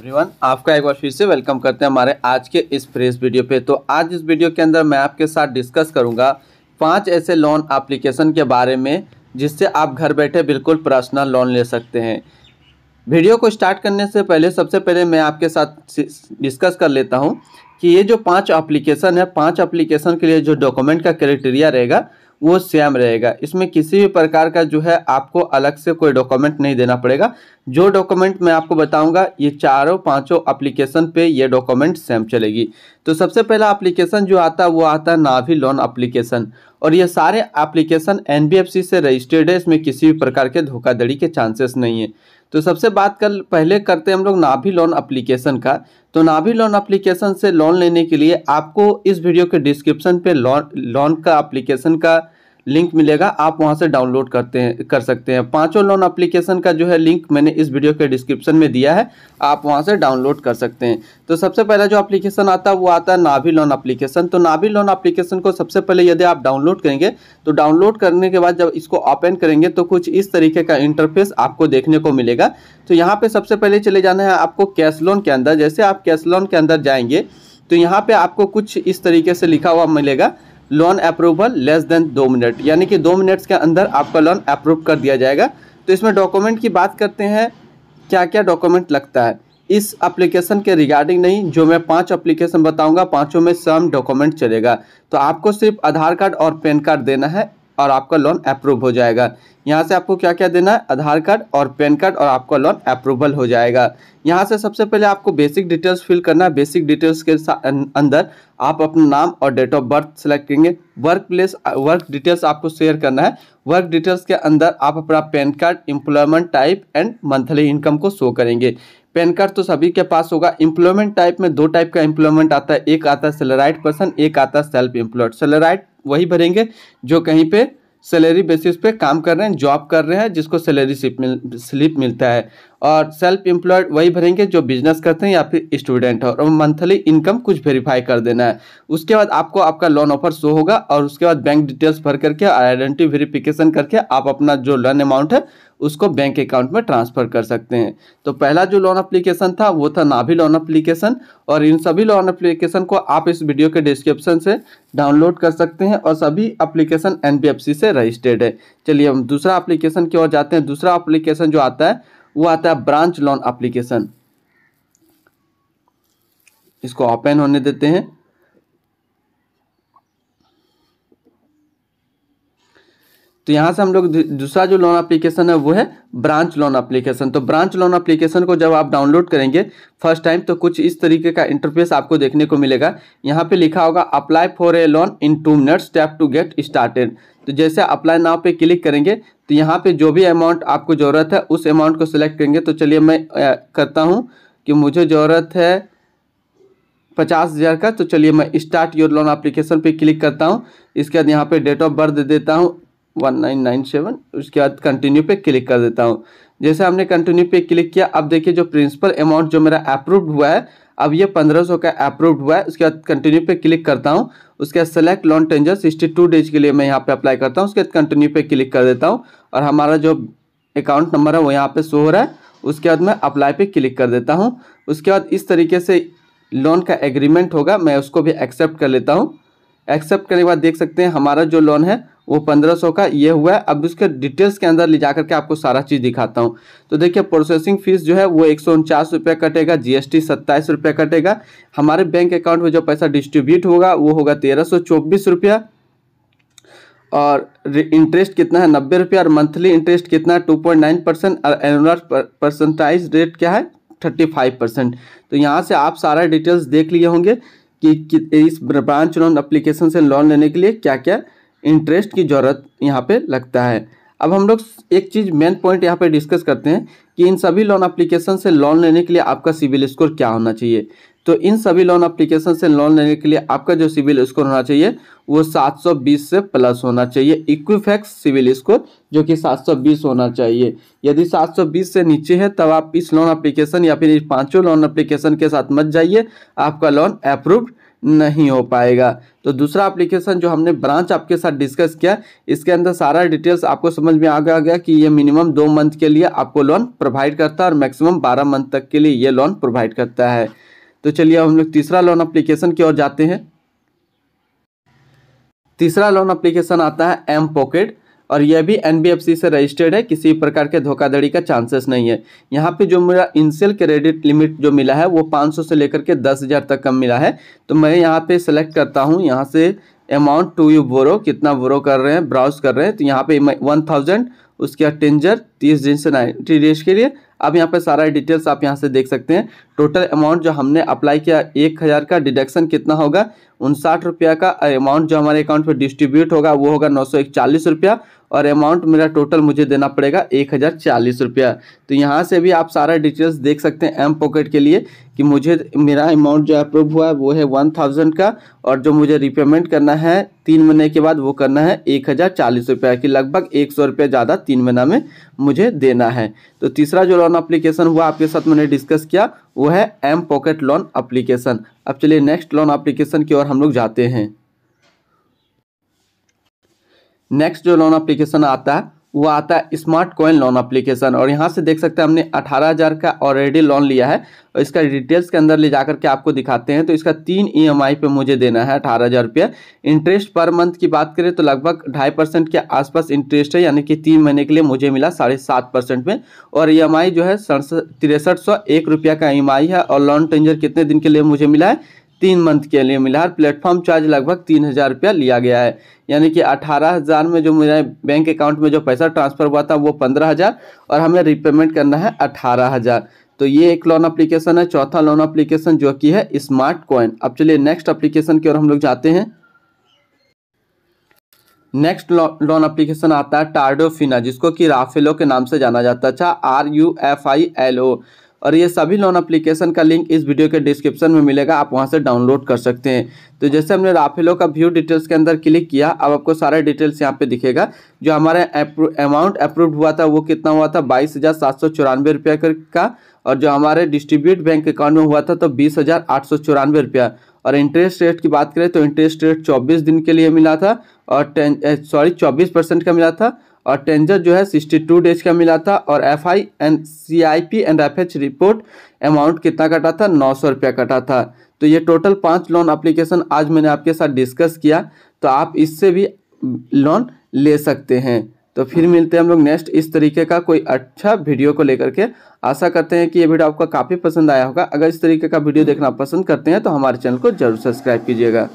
everyone आपका एक बार फिर से वेलकम करते हैं हमारे आज के इस फ्रेश वीडियो पे तो आज इस वीडियो के अंदर मैं आपके साथ डिस्कस करूंगा पांच ऐसे लोन एप्लीकेशन के बारे में जिससे आप घर बैठे बिल्कुल पर्सनल लोन ले सकते हैं वीडियो को स्टार्ट करने से पहले सबसे पहले मैं आपके साथ डिस्कस कर लेता हूँ कि ये जो पाँच अप्लीकेशन है पाँच अप्लीकेशन के लिए जो डॉक्यूमेंट का क्राइटेरिया रहेगा वो सेम रहेगा इसमें किसी भी प्रकार का जो है आपको अलग से कोई डॉक्यूमेंट नहीं देना पड़ेगा जो डॉक्यूमेंट मैं आपको बताऊंगा ये चारों पांचों एप्लीकेशन पे ये डॉक्यूमेंट सेम चलेगी तो सबसे पहला एप्लीकेशन जो आता है वो आता है नावी लोन एप्लीकेशन और ये सारे एप्लीकेशन एन से रजिस्टर्ड है इसमें किसी भी प्रकार के धोखाधड़ी के चांसेस नहीं है तो सबसे बात कर पहले करते हैं हम लोग नाभी लोन अप्लीकेशन का तो नाभी लोन अप्लीकेशन से लोन लेने के लिए आपको इस वीडियो के डिस्क्रिप्शन पे लोन लोन का अप्लीकेशन का लिंक मिलेगा आप वहां से डाउनलोड करते हैं कर सकते हैं पांचों लोन एप्लीकेशन का जो है लिंक मैंने इस वीडियो के डिस्क्रिप्शन में दिया है आप वहां से डाउनलोड कर सकते हैं तो सबसे पहला जो एप्लीकेशन आता है वो आता है नाभी लोन एप्लीकेशन तो नाभी लोन एप्लीकेशन को सबसे पहले यदि आप डाउनलोड करेंगे तो डाउनलोड करने के बाद जब इसको ओपन करेंगे तो कुछ इस तरीके का इंटरफेस आपको देखने को मिलेगा तो यहाँ पर सबसे पहले चले जाना है आपको कैश लोन के अंदर जैसे आप कैश लोन के अंदर जाएंगे तो यहाँ पे आपको कुछ इस तरीके से लिखा हुआ मिलेगा लोन अप्रूवल लेस देन दो मिनट यानी कि दो मिनट्स के अंदर आपका लोन अप्रूव कर दिया जाएगा तो इसमें डॉक्यूमेंट की बात करते हैं क्या क्या डॉक्यूमेंट लगता है इस एप्लीकेशन के रिगार्डिंग नहीं जो मैं पांच एप्लीकेशन बताऊंगा पांचों में सम डॉक्यूमेंट चलेगा तो आपको सिर्फ आधार कार्ड और पैन कार्ड देना है और आपका लोन अप्रूव हो जाएगा यहाँ से आपको क्या क्या देना है आधार कार्ड और पैन कार्ड और आपका लोन अप्रूवल हो जाएगा यहाँ से सबसे पहले आपको बेसिक डिटेल्स फिल करना है बेसिक डिटेल्स के अंदर आप अपना नाम और डेट ऑफ बर्थ सेलेक्ट करेंगे वर्क प्लेस वर्क डिटेल्स आपको शेयर करना है वर्क डिटेल्स के अंदर आप अपना PAN card employment type and monthly income को शो करेंगे पैन कार्ड तो सभी के पास होगा इम्प्लॉयमेंट टाइप में दो टाइप का इम्प्लॉयमेंट आता है एक आता है सेलराइट पर्सन एक आता है सेल्फ एम्प्लॉयड सेलराइट वही भरेंगे जो कहीं पे सैलरी बेसिस पे काम कर रहे हैं जॉब कर रहे हैं जिसको सैलरी स्लिप मिल स्लिप मिलता है और सेल्फ एम्प्लॉयड वही भरेंगे जो बिजनेस करते हैं या फिर स्टूडेंट हो और मंथली इनकम कुछ वेरीफाई कर देना है उसके बाद आपको आपका लोन ऑफर शो होगा और उसके बाद बैंक डिटेल्स भर करके आइडेंटिटी वेरिफिकेशन करके आप अपना जो लोन अमाउंट है उसको बैंक अकाउंट में ट्रांसफ़र कर सकते हैं तो पहला जो लोन अप्लीकेशन था वो था नाभी लोन अप्लीकेशन और इन सभी लोन अप्लीकेशन को आप इस वीडियो के डिस्क्रिप्शन से डाउनलोड कर सकते हैं और सभी अप्लीकेशन एन से रजिस्टर्ड है चलिए हम दूसरा अप्लीकेशन की ओर जाते हैं दूसरा अप्लीकेशन जो आता है वो आता है ब्रांच लोन अप्लीकेशन इसको ओपन होने देते हैं तो यहाँ से हम लोग दूसरा जो लोन एप्लीकेशन है वो है ब्रांच लोन एप्लीकेशन तो ब्रांच लोन एप्लीकेशन को जब आप डाउनलोड करेंगे फर्स्ट टाइम तो कुछ इस तरीके का इंटरफेस आपको देखने को मिलेगा यहाँ पे लिखा होगा apply for a loan in two minutes tap to get started तो जैसे अप्लाई नाव पे क्लिक करेंगे तो यहाँ पे जो भी अमाउंट आपको ज़रूरत है उस अमाउंट को सिलेक्ट करेंगे तो चलिए मैं करता हूँ कि मुझे ज़रूरत है पचास हज़ार का तो चलिए मैं स्टार्ट योर लोन एप्लीकेशन पे क्लिक करता हूँ इसके बाद यहाँ पे डेट ऑफ बर्थ दे देता हूँ वन नाइन नाइन सेवन उसके बाद कंटिन्यू पे क्लिक कर देता हूँ जैसे हमने कंटिन्यू पे क्लिक किया अब देखिए जो प्रिंसिपल अमाउंट जो मेरा अप्रूव्ड हुआ है अब ये पंद्रह सौ का अप्रूव्ड हुआ है उसके बाद कंटिन्यू पे क्लिक करता हूँ उसके बाद select loan tenure sixty two days के लिए मैं यहाँ पे अप्लाई करता हूँ उसके बाद कंटिन्यू पे क्लिक कर देता हूँ और हमारा जो अकाउंट नंबर है वो यहाँ पे शो हो रहा है उसके बाद मैं अप्लाई पे क्लिक कर देता हूँ उसके बाद इस तरीके से लोन का एग्रीमेंट होगा मैं उसको भी एक्सेप्ट कर लेता हूँ एक्सेप्ट करने के बाद देख सकते हैं हमारा जो लोन है वो 1500 का ये हुआ है अब उसके डिटेल्स के अंदर ले जाकर के आपको सारा चीज़ दिखाता हूँ तो देखिए प्रोसेसिंग फीस जो है वो एक सौ कटेगा जीएसटी सत्ताईस रुपये कटेगा हमारे बैंक अकाउंट में जो पैसा डिस्ट्रीब्यूट होगा वो होगा तेरह सौ चौबीस रुपया और इंटरेस्ट कितना है नब्बे रुपया और मंथली इंटरेस्ट कितना है टू पॉइंट नाइन परसेंट और एनुअल परसेंटाइज रेट क्या है थर्टी फाइव परसेंट तो यहाँ से आप सारा डिटेल्स देख लिए होंगे कि, कि इस ब्रांच लोन अप्लीकेशन से लोन लेने के लिए क्या क्या इंटरेस्ट की ज़रूरत यहाँ पे लगता है अब हम लोग एक चीज़ मेन पॉइंट यहाँ पे डिस्कस करते हैं कि इन सभी लोन एप्लीकेशन से लोन लेने के लिए आपका सिविल स्कोर क्या होना चाहिए तो इन सभी लोन एप्लीकेशन से लोन लेने के लिए आपका जो सिविल स्कोर होना चाहिए वो 720 से प्लस होना चाहिए इक्विफैक्स सिविल स्कोर जो कि 720 होना चाहिए यदि 720 से नीचे है तब आप इस लोन एप्लीकेशन या फिर पांचों लोन एप्लीकेशन के साथ मत जाइए आपका लोन अप्रूव्ड नहीं हो पाएगा तो दूसरा एप्लीकेशन जो हमने ब्रांच आपके साथ डिस्कस किया इसके अंदर सारा डिटेल्स आपको समझ में आ गया गया कि ये मिनिमम दो मंथ के लिए आपको लोन प्रोवाइड करता है और मैक्सिमम बारह मंथ तक के लिए ये लोन प्रोवाइड करता है तो चलिए हम लोग तीसरा लोन अप्लीकेशन की ओर जाते हैं तीसरा लोन अप्लीकेशन आता है एम पॉकेट और यह भी एनबीएफसी से रजिस्टर्ड है किसी प्रकार के धोखाधड़ी का चांसेस नहीं है यहाँ पे जो मेरा इनसेल क्रेडिट लिमिट जो मिला है वो 500 से लेकर के 10000 तक कम मिला है तो मैं यहाँ पे सेलेक्ट करता हूँ यहाँ से अमाउंट टू यू बोरो कितना बोरो कर रहे हैं ब्राउज कर रहे हैं तो यहाँ पे वन थाउजेंड उसके बाद टेंजर तीस दिन से नाइन्टी डेज के लिए अब यहाँ पे सारा डिटेल्स आप यहाँ से देख सकते हैं टोटल अमाउंट जो हमने अप्लाई किया एक हज़ार का डिडक्शन कितना होगा उनसाठ रुपया का अमाउंट जो हमारे अकाउंट पर डिस्ट्रीब्यूट होगा वो होगा नौ सौ इकचालीस रुपया और अमाउंट मेरा टोटल मुझे देना पड़ेगा एक हज़ार चालीस रुपया तो यहाँ से भी आप सारा डिटेल्स देख सकते हैं एम पॉकेट के लिए कि मुझे मेरा अमाउंट जो अप्रूव हुआ है वो है वन थाउजेंड का और जो मुझे रिपेमेंट करना है तीन महीने के बाद वो करना है एक हज़ार चालीस रुपया कि लगभग एक सौ रुपया ज़्यादा तीन महीना में मुझे देना है तो तीसरा जो लोन अप्लीकेशन हुआ आपके साथ मैंने डिस्कस किया वो है एम पॉकेट लोन अप्लीकेशन अब चलिए नेक्स्ट लोन अप्लीकेशन की ओर हम लोग जाते हैं नेक्स्ट जो लोन अप्लीकेशन आता है वो आता है स्मार्ट कॉइन लोन अप्लीकेशन और यहाँ से देख सकते हैं हमने अठारह हज़ार का ऑलरेडी लोन लिया है और इसका डिटेल्स के अंदर ले जाकर के आपको दिखाते हैं तो इसका तीन ईएमआई e पे मुझे देना है अठारह हज़ार रुपये इंटरेस्ट पर मंथ की बात करें तो लगभग ढाई परसेंट के आसपास इंटरेस्ट है यानी कि तीन महीने के लिए मुझे मिला साढ़े सात परसेंट में और ई e जो है तिरसठ सौ एक का ई e है और लोन टेंजर कितने दिन के लिए मुझे मिला है तीन मंथ के लिए मिला है प्लेटफॉर्म चार्ज लगभग तीन हज़ार रुपया लिया गया है यानी कि अठारह हज़ार में जो मेरे बैंक अकाउंट में जो पैसा ट्रांसफ़र हुआ था वो पंद्रह हज़ार और हमें रिपेमेंट करना है अठारह हज़ार तो ये एक लोन अप्लीकेशन है चौथा लोन अप्लीकेशन जो कि है स्मार्ट कॉइन अब चलिए नेक्स्ट अप्लीकेशन की ओर हम लोग जाते हैं नेक्स्ट लोन एप्लीकेशन आता है टार्डोफिना जिसको कि राफेलो के नाम से जाना जाता है अच्छा R U F I L O और ये सभी लोन अप्लीकेशन का लिंक इस वीडियो के डिस्क्रिप्शन में मिलेगा आप वहाँ से डाउनलोड कर सकते हैं तो जैसे हमने राफेलो का व्यू डिटेल्स के अंदर क्लिक किया अब आपको सारे डिटेल्स यहाँ पे दिखेगा जो हमारा अमाउंट अप्रूव हुआ था वो कितना हुआ था बाईस हज़ार सात सौ चौरानवे रुपया का और जो हमारे डिस्ट्रीब्यूट बैंक अकाउंट में हुआ था तो बीस हज़ार आठ सौ चौरानवे रुपया और इंटरेस्ट रेट की बात करें तो इंटरेस्ट रेट चौबीस दिन के लिए मिला था और टेन सॉरी चौबीस परसेंट का मिला था और टेंजर जो है सिक्सटी टू डेज का मिला था और F I and C I P and F H report amount कितना कटा था नौ सौ रुपया कटा था तो ये टोटल पांच लोन एप्लीकेशन आज मैंने आपके साथ डिस्कस किया तो आप इससे भी लोन ले सकते हैं तो फिर मिलते हैं हम लोग नेक्स्ट इस तरीके का कोई अच्छा वीडियो को लेकर के आशा करते हैं कि ये वीडियो आपका काफ़ी पसंद आया होगा अगर इस तरीके का वीडियो देखना पसंद करते हैं तो हमारे चैनल को जरूर सब्सक्राइब कीजिएगा